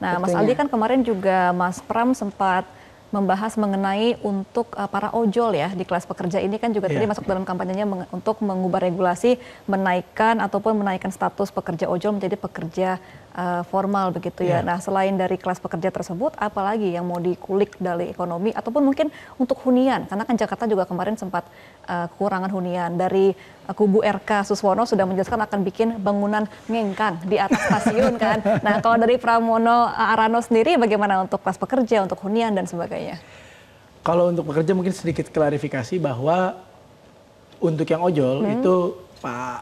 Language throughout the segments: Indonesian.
Nah, Betulnya. Mas Aldi ya. kan kemarin juga Mas Pram sempat membahas mengenai untuk eh, para ojol ya di kelas pekerja ini kan juga yeah. tadi masuk dalam kampanyenya untuk mengubah regulasi menaikkan ataupun menaikkan status pekerja ojol menjadi pekerja uh, formal begitu ya. Yeah. Nah, selain dari kelas pekerja tersebut, apalagi yang mau dikulik dari ekonomi ataupun mungkin untuk hunian, karena kan Jakarta juga kemarin sempat uh, kekurangan hunian. Dari uh, kubu RK Suswono sudah menjelaskan akan bikin bangunan ngengkang di atas stasiun kan. Nah, kalau dari Pramono Arano sendiri, bagaimana untuk kelas pekerja, untuk hunian dan sebagainya? Kalau untuk pekerja mungkin sedikit klarifikasi bahwa untuk yang ojol hmm. itu Pak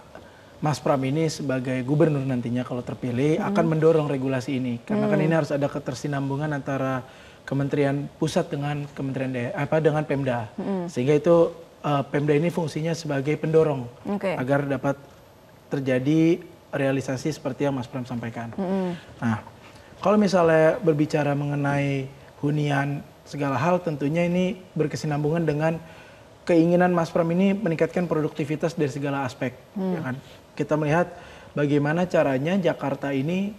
Mas Pram ini sebagai gubernur nantinya kalau terpilih hmm. akan mendorong regulasi ini karena hmm. kan mm. ini harus ada ketersinambungan antara Kementerian Pusat dengan Kementerian Daya, apa dengan Pemda hmm. sehingga itu uh, Pemda ini fungsinya sebagai pendorong okay. agar dapat terjadi realisasi seperti yang Mas Pram sampaikan. Hmm. Nah kalau misalnya berbicara mengenai hunian segala hal tentunya ini berkesinambungan dengan keinginan Mas Pram ini meningkatkan produktivitas dari segala aspek, hmm. ya kan? Kita melihat bagaimana caranya Jakarta ini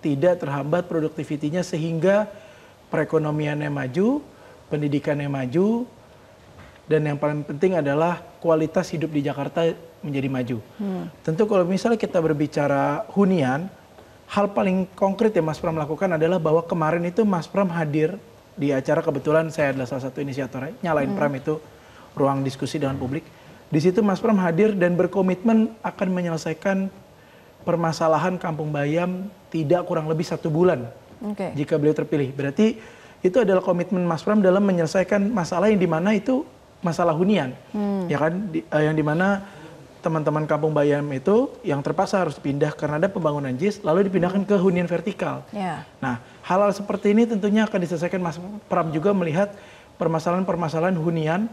tidak terhambat produktivitinya sehingga perekonomiannya maju, pendidikannya maju, dan yang paling penting adalah kualitas hidup di Jakarta menjadi maju. Hmm. Tentu kalau misalnya kita berbicara hunian, hal paling konkret yang Mas Pram lakukan adalah bahwa kemarin itu Mas Pram hadir di acara kebetulan saya adalah salah satu inisiatornya, nyalain hmm. Pram itu ruang diskusi dengan publik. Di situ Mas Pram hadir dan berkomitmen akan menyelesaikan permasalahan Kampung Bayam tidak kurang lebih satu bulan okay. jika beliau terpilih. Berarti itu adalah komitmen Mas Pram dalam menyelesaikan masalah yang dimana itu masalah hunian, hmm. ya kan? Di, uh, yang dimana teman-teman kampung Bayam itu yang terpaksa harus pindah karena ada pembangunan JIS, lalu dipindahkan ke hunian vertikal. Yeah. Nah, hal-hal seperti ini tentunya akan diselesaikan Mas Pram juga melihat permasalahan-permasalahan hunian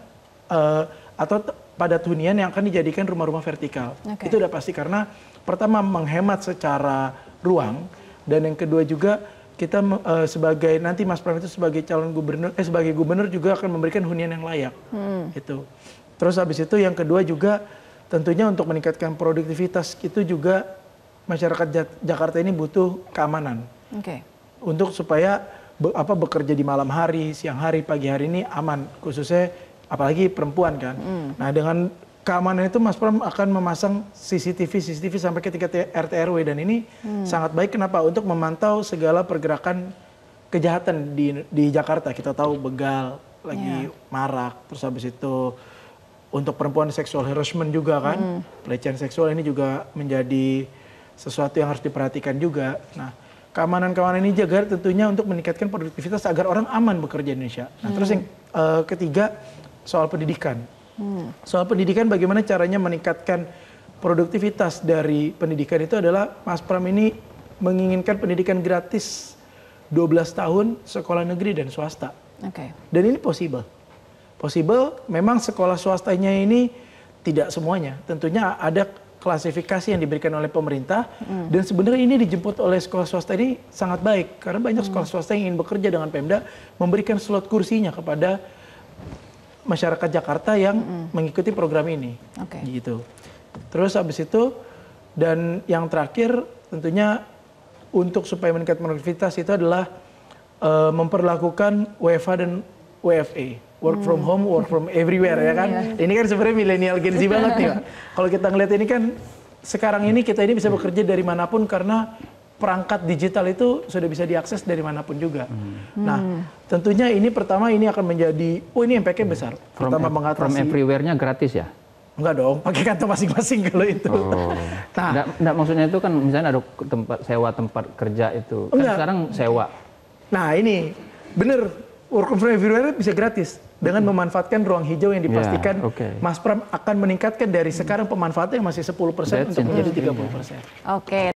uh, atau padat hunian yang akan dijadikan rumah-rumah vertikal. Okay. Itu udah pasti karena pertama menghemat secara ruang dan yang kedua juga kita uh, sebagai nanti Mas Pram itu sebagai calon gubernur eh sebagai gubernur juga akan memberikan hunian yang layak. Hmm. Itu. Terus habis itu yang kedua juga tentunya untuk meningkatkan produktivitas itu juga masyarakat Jak Jakarta ini butuh keamanan. Oke. Okay. Untuk supaya be apa bekerja di malam hari, siang hari, pagi hari ini aman khususnya apalagi perempuan kan. Mm. Nah dengan keamanan itu Mas Pram akan memasang CCTV CCTV sampai ke tingkat RT RW dan ini mm. sangat baik kenapa untuk memantau segala pergerakan kejahatan di di Jakarta. Kita tahu begal lagi yeah. marak terus habis itu untuk perempuan seksual harassment juga kan mm. pelecehan seksual ini juga menjadi sesuatu yang harus diperhatikan juga nah keamanan-keamanan ini jaga tentunya untuk meningkatkan produktivitas agar orang aman bekerja di Indonesia nah mm. terus yang uh, ketiga soal pendidikan. Hmm. Soal pendidikan bagaimana caranya meningkatkan produktivitas dari pendidikan itu adalah Mas Pram ini menginginkan pendidikan gratis 12 tahun sekolah negeri dan swasta. Okay. Dan ini possible. Possible memang sekolah swastanya ini tidak semuanya. Tentunya ada klasifikasi yang diberikan oleh pemerintah mm. dan sebenarnya ini dijemput oleh sekolah swasta ini sangat baik karena banyak mm. sekolah swasta yang ingin bekerja dengan Pemda memberikan slot kursinya kepada masyarakat Jakarta yang mm -hmm. mengikuti program ini. Okay. Gitu. Terus habis itu dan yang terakhir tentunya untuk supaya meningkat produktivitas itu adalah uh, memperlakukan WFA dan WFA. E. Work from mm. home, work from everywhere ya kan. Mm, yeah. Ini kan sebenarnya milenial Gen Z banget nih, Kalau kita ngeliat ini kan sekarang ini kita ini bisa mm. bekerja dari manapun karena perangkat digital itu sudah bisa diakses dari manapun juga. Hmm. Nah, hmm. tentunya ini pertama ini akan menjadi oh ini impact-nya hmm. besar. From pertama mengatasi from everywhere-nya gratis ya? Enggak dong, pakai kantong masing-masing kalau itu. Oh. nah, enggak, enggak maksudnya itu kan misalnya ada tempat sewa tempat kerja itu. Kan sekarang sewa. Nah, ini bener work from everywhere bisa gratis dengan hmm. memanfaatkan ruang hijau yang ya, dipastikan yeah, okay. Mas Pram akan meningkatkan dari sekarang pemanfaatannya masih 10% That's untuk menjadi 30%. Oke. Okay.